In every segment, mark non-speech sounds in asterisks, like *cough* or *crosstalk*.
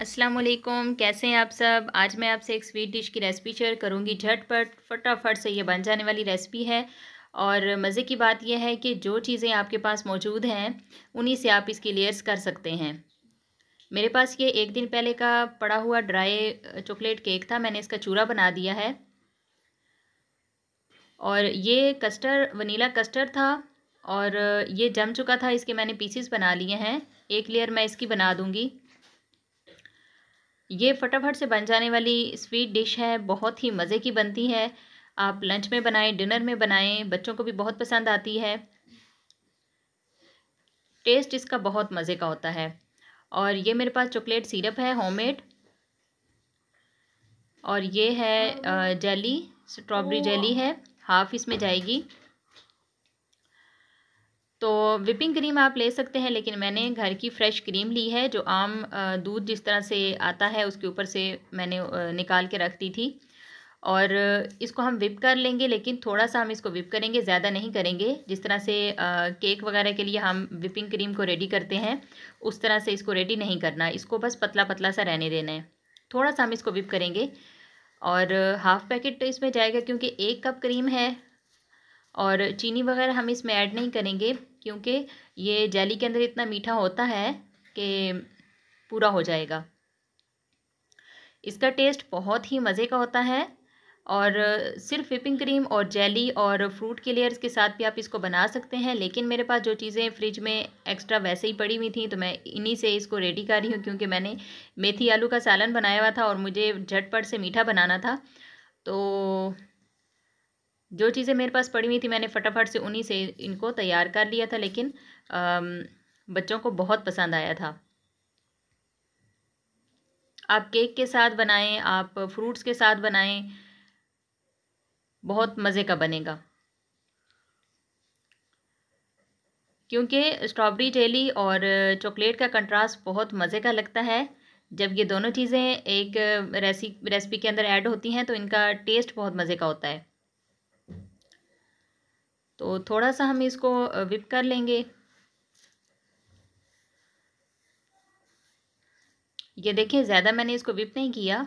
असलम कैसे हैं आप सब आज मैं आपसे एक स्वीट डिश की रेसिपी शेयर करूंगी झटपट फटाफट से ये बन जाने वाली रेसिपी है और मज़े की बात यह है कि जो चीज़ें आपके पास मौजूद हैं उन्हीं से आप इसकी लेयर्स कर सकते हैं मेरे पास ये एक दिन पहले का पड़ा हुआ ड्राई चॉकलेट केक था मैंने इसका चूरा बना दिया है और ये कस्टर वनीला कस्टर्ड था और ये जम चुका था इसके मैंने पीसीस बना लिए हैं एक लेयर मैं इसकी बना दूँगी ये फटाफट से बन जाने वाली स्वीट डिश है बहुत ही मज़े की बनती है आप लंच में बनाएं डिनर में बनाएं बच्चों को भी बहुत पसंद आती है टेस्ट इसका बहुत मज़े का होता है और ये मेरे पास चॉकलेट सिरप है होममेड और ये है जेली हाँ। स्ट्रॉबेरी जेली है हाफ़ इसमें जाएगी तो विपिंग क्रीम आप ले सकते हैं लेकिन मैंने घर की फ़्रेश क्रीम ली है जो आम दूध जिस तरह से आता है उसके ऊपर से मैंने निकाल के रख दी थी और इसको हम विप कर लेंगे लेकिन थोड़ा सा हम इसको विप करेंगे ज़्यादा नहीं करेंगे जिस तरह से केक वगैरह के लिए हम विपिंग क्रीम को रेडी करते हैं उस तरह से इसको रेडी नहीं करना इसको बस पतला पतला सा रहने देना है थोड़ा सा हम इसको विप करेंगे और हाफ़ पैकेट तो इसमें जाएगा क्योंकि एक कप क्रीम है और चीनी वगैरह हम इसमें ऐड नहीं करेंगे क्योंकि ये जेली के अंदर इतना मीठा होता है कि पूरा हो जाएगा इसका टेस्ट बहुत ही मज़े का होता है और सिर्फ विपिंग क्रीम और जेली और फ्रूट के लेयर्स के साथ भी आप इसको बना सकते हैं लेकिन मेरे पास जो चीज़ें फ्रिज में एक्स्ट्रा वैसे ही पड़ी हुई थी तो मैं इन्हीं से इसको रेडी कर रही हूँ क्योंकि मैंने मेथी आलू का सालन बनाया हुआ था और मुझे झटपट से मीठा बनाना था तो जो चीज़ें मेरे पास पड़ी हुई थी मैंने फटाफट से उन्हीं से इनको तैयार कर लिया था लेकिन बच्चों को बहुत पसंद आया था आप केक के साथ बनाएं आप फ्रूट्स के साथ बनाएं बहुत मज़े का बनेगा क्योंकि स्ट्रॉबेरी जेली और चॉकलेट का कंट्रास्ट बहुत मज़े का लगता है जब ये दोनों चीज़ें एक रेसिपी रेसिपी के अंदर ऐड होती हैं तो इनका टेस्ट बहुत मज़े का होता है तो थोड़ा सा हम इसको विप कर लेंगे ये देखिए ज़्यादा मैंने इसको विप नहीं किया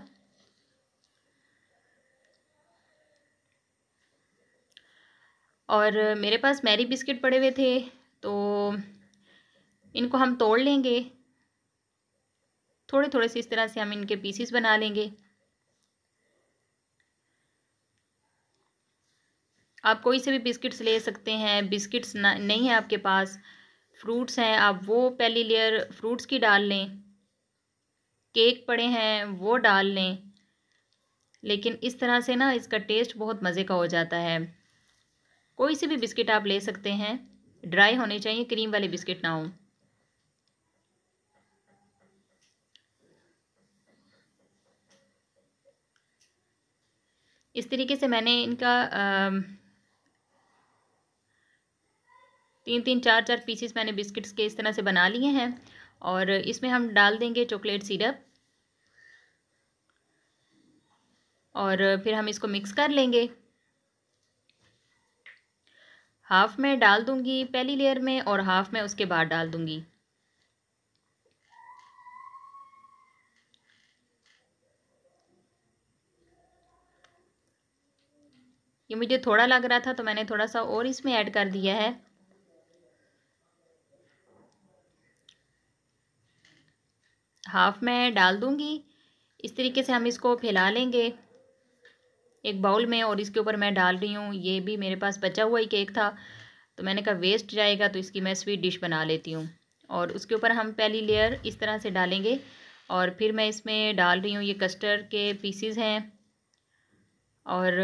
और मेरे पास मैरी बिस्किट पड़े हुए थे तो इनको हम तोड़ लेंगे थोड़े थोड़े से इस तरह से हम इनके पीसीस बना लेंगे आप कोई से भी बिस्किट्स ले सकते हैं बिस्किट्स नहीं है आपके पास फ्रूट्स हैं आप वो पहली लेयर फ्रूट्स की डाल लें केक पड़े हैं वो डाल लें लेकिन इस तरह से ना इसका टेस्ट बहुत मज़े का हो जाता है कोई से भी बिस्किट आप ले सकते हैं ड्राई होने चाहिए क्रीम वाले बिस्किट ना हो इस तरीके से मैंने इनका आ, तीन तीन चार चार पीसेस मैंने बिस्किट्स के इस तरह से बना लिए हैं और इसमें हम डाल देंगे चॉकलेट सिरप और फिर हम इसको मिक्स कर लेंगे हाफ़ में डाल दूंगी पहली लेयर में और हाफ़ में उसके बाद डाल दूंगी ये मुझे थोड़ा लग रहा था तो मैंने थोड़ा सा और इसमें ऐड कर दिया है हाफ मैं डाल दूँगी इस तरीके से हम इसको फैला लेंगे एक बाउल में और इसके ऊपर मैं डाल रही हूँ ये भी मेरे पास बचा हुआ ही केक था तो मैंने कहा वेस्ट जाएगा तो इसकी मैं स्वीट डिश बना लेती हूँ और उसके ऊपर हम पहली लेयर इस तरह से डालेंगे और फिर मैं इसमें डाल रही हूँ ये कस्टर्ड के पीसीज हैं और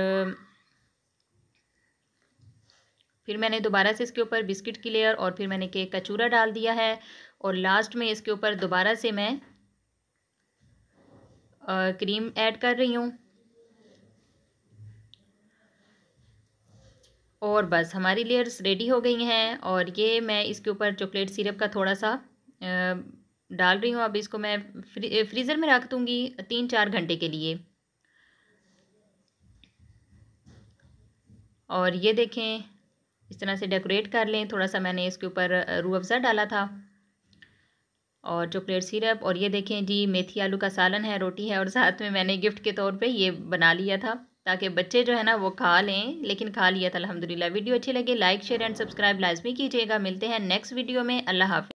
फिर मैंने दोबारा से इसके ऊपर बिस्किट की लेयर और फिर मैंने केक का चूरा डाल दिया है और लास्ट में इसके ऊपर दोबारा से मैं क्रीम ऐड कर रही हूँ और बस हमारी लेयर्स रेडी हो गई हैं और ये मैं इसके ऊपर चॉकलेट सिरप का थोड़ा सा डाल रही हूँ अब इसको मैं फ्री, फ्रीज़र में रख दूँगी तीन चार घंटे के लिए और ये देखें इस तरह से डेकोरेट कर लें थोड़ा सा मैंने इसके ऊपर रूह अफ़ज़ा डाला था और चॉकलेट सिरप और ये देखें जी मेथी आलू का सालन है रोटी है और *laughs* साथ में मैंने गिफ्ट के तौर पे ये बना लिया था ताकि बच्चे जो है ना वो खा लें लेकिन खा लिया था अलहमदिल्ला वीडियो अच्छी लगे लाइक शेयर एंड सब्सक्राइब लाजमी कीजिएगा मिलते हैं नेक्स्ट वीडियो में अल्लाह हाफ